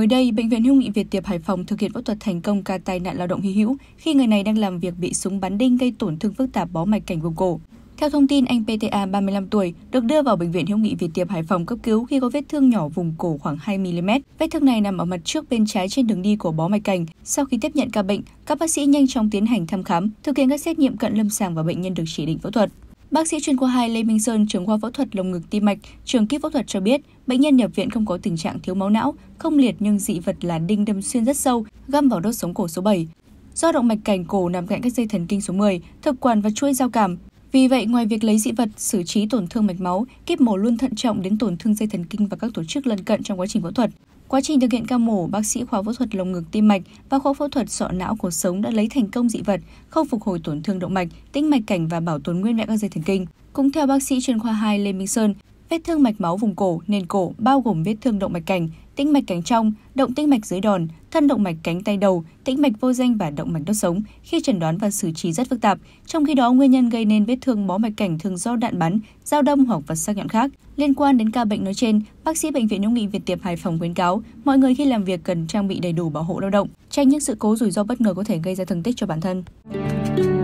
Mới đây, Bệnh viện Hữu nghị Việt Tiệp Hải Phòng thực hiện phẫu thuật thành công ca tai nạn lao động hy hữu khi người này đang làm việc bị súng bắn đinh gây tổn thương phức tạp bó mạch cảnh vùng cổ. Theo thông tin, anh PTA 35 tuổi được đưa vào Bệnh viện Hữu nghị Việt Tiệp Hải Phòng cấp cứu khi có vết thương nhỏ vùng cổ khoảng 2mm. Vết thương này nằm ở mặt trước bên trái trên đường đi của bó mạch cảnh. Sau khi tiếp nhận ca bệnh, các bác sĩ nhanh chóng tiến hành thăm khám, thực hiện các xét nghiệm cận lâm sàng và bệnh nhân được chỉ định phẫu thuật. Bác sĩ chuyên khoa 2 Lê Minh Sơn, trưởng khoa phẫu thuật lồng ngực tim mạch, trường kíp phẫu thuật cho biết, bệnh nhân nhập viện không có tình trạng thiếu máu não, không liệt nhưng dị vật là đinh đâm xuyên rất sâu, găm vào đốt sống cổ số 7. Do động mạch cảnh cổ nằm cạnh các dây thần kinh số 10, thực quản và chuôi giao cảm, vì vậy, ngoài việc lấy dị vật, xử trí tổn thương mạch máu, kíp mổ luôn thận trọng đến tổn thương dây thần kinh và các tổ chức lân cận trong quá trình phẫu thuật. Quá trình thực hiện ca mổ, bác sĩ khoa phẫu thuật lồng ngực tim mạch và khoa phẫu thuật sọ não cuộc sống đã lấy thành công dị vật, không phục hồi tổn thương động mạch, tĩnh mạch cảnh và bảo tồn nguyên vẹn các dây thần kinh. Cũng theo bác sĩ chuyên khoa 2 Lê Minh Sơn, vết thương mạch máu vùng cổ, nền cổ bao gồm vết thương động mạch cảnh, tĩnh mạch cánh trong, động tĩnh mạch dưới đòn, thân động mạch cánh tay đầu, tĩnh mạch vô danh và động mạch đốt sống khi chẩn đoán và xử trí rất phức tạp. Trong khi đó, nguyên nhân gây nên vết thương bó mạch cảnh thường do đạn bắn, dao đâm hoặc vật sắc nhọn khác. Liên quan đến ca bệnh nói trên, bác sĩ bệnh viện hữu nghị Việt Tiệp Hải Phòng khuyến cáo mọi người khi làm việc cần trang bị đầy đủ bảo hộ lao động, tránh những sự cố rủi ro bất ngờ có thể gây ra thương tích cho bản thân.